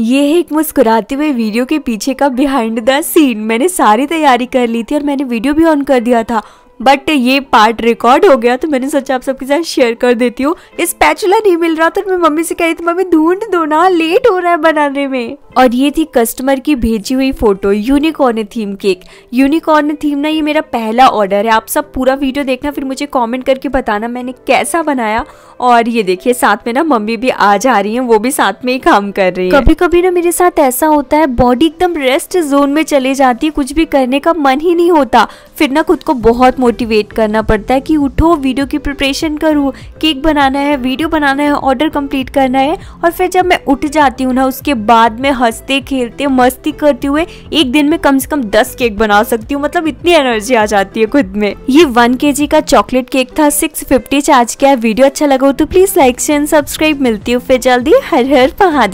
ये है एक मुस्कुराते हुए वीडियो के पीछे का बिहाइंड द सीन मैंने सारी तैयारी कर ली थी और मैंने वीडियो भी ऑन कर दिया था बट ये पार्ट रिकॉर्ड हो गया तो मैंने सोचा आप सबके साथ शेयर कर देती हूँ इस पैचुला नहीं मिल रहा तो मैं मम्मी से कह रही थी मम्मी ढूंढ दो ना लेट हो रहा है बनाने में और ये थी कस्टमर की भेजी हुई photo unicorn theme cake unicorn theme ना ये मेरा पहला ऑर्डर है आप सब पूरा वीडियो देखना फिर मुझे कॉमेंट करके बताना मैंने कैसा बनाया और ये देखिए साथ में ना मम्मी भी आ जा रही है वो भी साथ में ही काम कर रही है कभी कभी ना मेरे साथ ऐसा होता है बॉडी एकदम रेस्ट जोन में चले जाती है कुछ भी करने का मन ही नहीं होता फिर ना खुद को बहुत मोटिवेट करना पड़ता है कि उठो वीडियो की प्रिपरेशन करो केक बनाना है वीडियो बनाना है ऑर्डर कंप्लीट करना है और फिर जब मैं उठ जाती हूँ ना उसके बाद में हंसते खेलते मस्ती करते हुए एक दिन में कम से कम दस केक बना सकती हूँ मतलब इतनी एनर्जी आ जाती है खुद में ये वन के का चॉकलेट केक था सिक्स फिफ्टी चार्ज किया वीडियो अच्छा लगा हो तो प्लीज लाइक शेयर सब्सक्राइब मिलती हूँ फिर जल्दी हर हर पहा